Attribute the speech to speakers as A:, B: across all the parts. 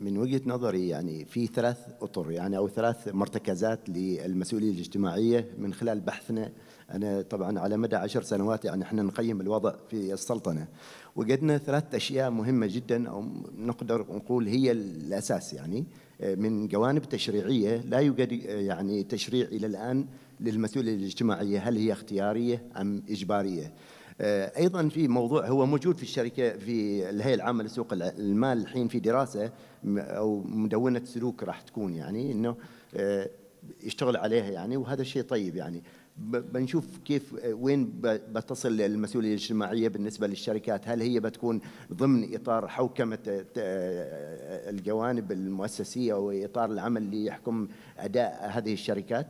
A: من وجهه نظري يعني في ثلاث اطر يعني او ثلاث مرتكزات للمسؤوليه الاجتماعيه من خلال بحثنا انا طبعا على مدى عشر سنوات يعني احنا نقيم الوضع في السلطنه وجدنا ثلاث اشياء مهمه جدا او نقدر نقول هي الاساس يعني آه، من جوانب تشريعيه لا يوجد آه، يعني تشريع الى الان للمسؤوليه الاجتماعيه هل هي اختياريه ام اجباريه آه، ايضا في موضوع هو موجود في الشركه في الهيئه العامه لسوق المال الحين في دراسه او مدونه سلوك راح تكون يعني انه آه، يشتغل عليها يعني وهذا شيء طيب يعني بنشوف كيف وين بتصل المسؤوليه الاجتماعيه بالنسبه للشركات هل هي بتكون ضمن اطار حوكمه آه، آه، الجوانب المؤسسيه واطار العمل اللي يحكم اداء هذه الشركات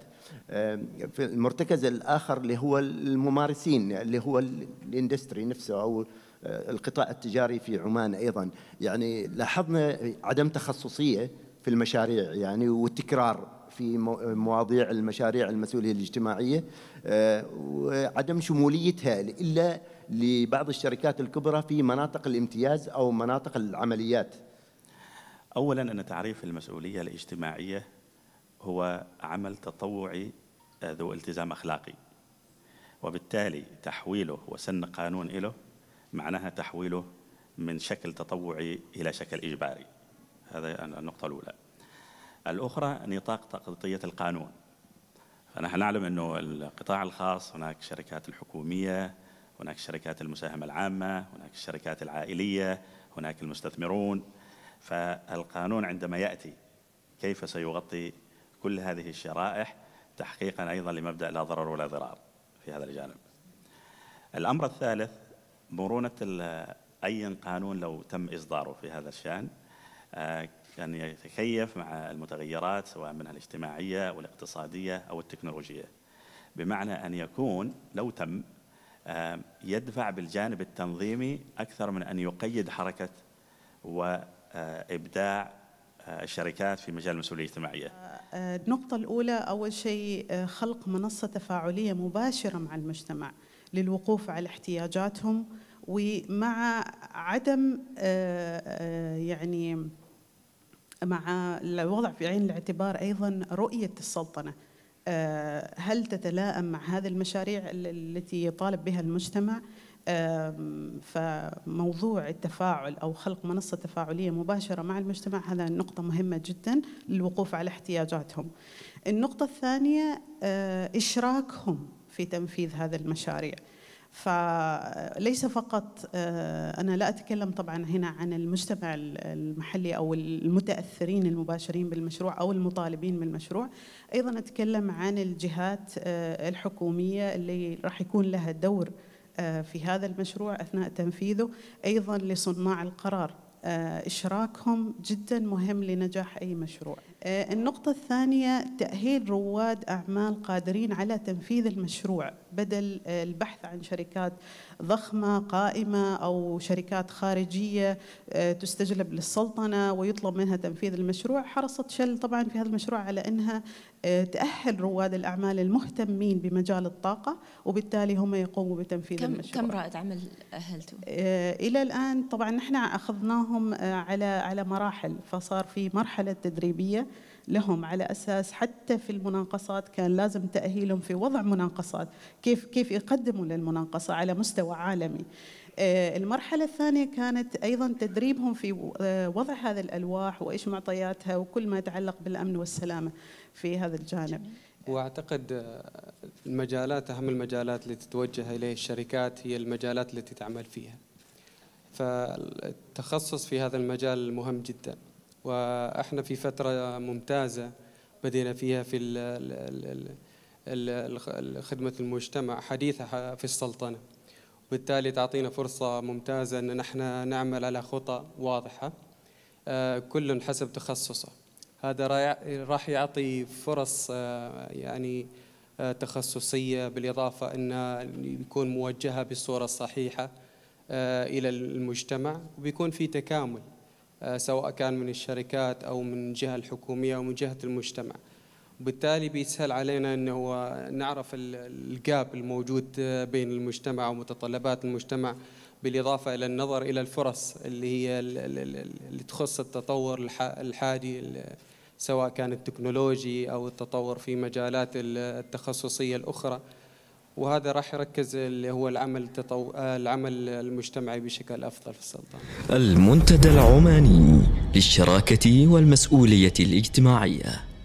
A: آه، في المرتكز الاخر اللي هو الممارسين اللي هو الاندستري نفسه او القطاع التجاري في عمان ايضا يعني لاحظنا عدم تخصصيه في المشاريع يعني والتكرار في مواضيع المشاريع المسؤوليه الاجتماعيه آه، وعدم شموليتها الا لبعض الشركات الكبرى في مناطق الامتياز او مناطق العمليات.
B: اولا ان تعريف المسؤوليه الاجتماعيه هو عمل تطوعي آه، ذو التزام اخلاقي. وبالتالي تحويله وسن قانون له معناها تحويله من شكل تطوعي الى شكل اجباري. هذا النقطه الاولى. الأخرى نطاق تغطية القانون فنحن نعلم أنه القطاع الخاص هناك شركات الحكومية هناك شركات المساهمة العامة هناك الشركات العائلية هناك المستثمرون فالقانون عندما يأتي كيف سيغطي كل هذه الشرائح تحقيقا أيضا لمبدأ لا ضرر ولا ضرار في هذا الجانب الأمر الثالث مرونة أي قانون لو تم إصداره في هذا الشأن آه، أن يتكيف مع المتغيرات سواء منها الاجتماعية والاقتصادية أو التكنولوجية بمعنى أن يكون لو تم آه، يدفع بالجانب التنظيمي أكثر من أن يقيد حركة وإبداع آه، آه، الشركات في مجال المسؤولية الاجتماعية
C: النقطة الأولى أول شيء خلق منصة تفاعلية مباشرة مع المجتمع للوقوف على احتياجاتهم ومع عدم يعني مع الوضع في عين الاعتبار ايضا رؤيه السلطنه آه، هل تتلائم مع هذه المشاريع التي يطالب بها المجتمع فموضوع التفاعل او خلق منصه تفاعليه مباشره مع المجتمع هذا نقطه مهمه جدا للوقوف على احتياجاتهم. النقطه الثانيه آه، اشراكهم في تنفيذ هذه المشاريع. فليس فقط آه، أنا لا أتكلم طبعا هنا عن المجتمع المحلي أو المتأثرين المباشرين بالمشروع أو المطالبين بالمشروع أيضا أتكلم عن الجهات آه، الحكومية اللي راح يكون لها دور آه، في هذا المشروع أثناء تنفيذه أيضا لصناع القرار إشراكهم جدا مهم لنجاح أي مشروع آه، النقطة الثانية تأهيل رواد أعمال قادرين على تنفيذ المشروع بدل آه، البحث عن شركات ضخمة قائمة أو شركات خارجية آه، تستجلب للسلطنة ويطلب منها تنفيذ المشروع حرصت شل طبعا في هذا المشروع على أنها تأهل رواد الأعمال المهتمين بمجال الطاقة وبالتالي هم يقوموا بتنفيذ كم المشروع كم رائد
B: عمل أهلتم؟
C: إلى الآن طبعا نحن أخذناهم على على مراحل فصار في مرحلة تدريبية لهم على اساس حتى في المناقصات كان لازم تاهيلهم في وضع مناقصات كيف كيف يقدموا للمناقصه على مستوى عالمي آه، المرحلة الثانية كانت أيضا تدريبهم في آه، وضع هذه الألواح وإيش معطياتها وكل ما يتعلق بالأمن والسلامة في هذا الجانب
D: واعتقد آه، المجالات اهم المجالات اللي تتوجه اليه الشركات هي المجالات التي تعمل فيها. فالتخصص في هذا المجال مهم جدا. واحنا في فتره ممتازه بدينا فيها في خدمه المجتمع حديثه في السلطنه وبالتالي تعطينا فرصه ممتازه ان نحن نعمل على خطى واضحه آه، كل حسب تخصصه هذا راح يعطي فرص آه، يعني آه، تخصصيه بالاضافه انها يكون موجهه بالصوره الصحيحه الى المجتمع وبيكون في تكامل آه، سواء كان من الشركات أو من جهه الحكومية أو من جهة المجتمع وبالتالي بيسهل علينا أنه نعرف الجاب الموجود بين المجتمع ومتطلبات المجتمع بالإضافة إلى النظر إلى الفرص اللي هي اللي تخص التطور الحادي سواء كان التكنولوجي أو التطور في مجالات التخصصية الأخرى وهذا راح يركز اللي هو العمل التطو... العمل المجتمعي بشكل افضل في السلطنه.
A: المنتدى العماني للشراكه والمسؤوليه الاجتماعيه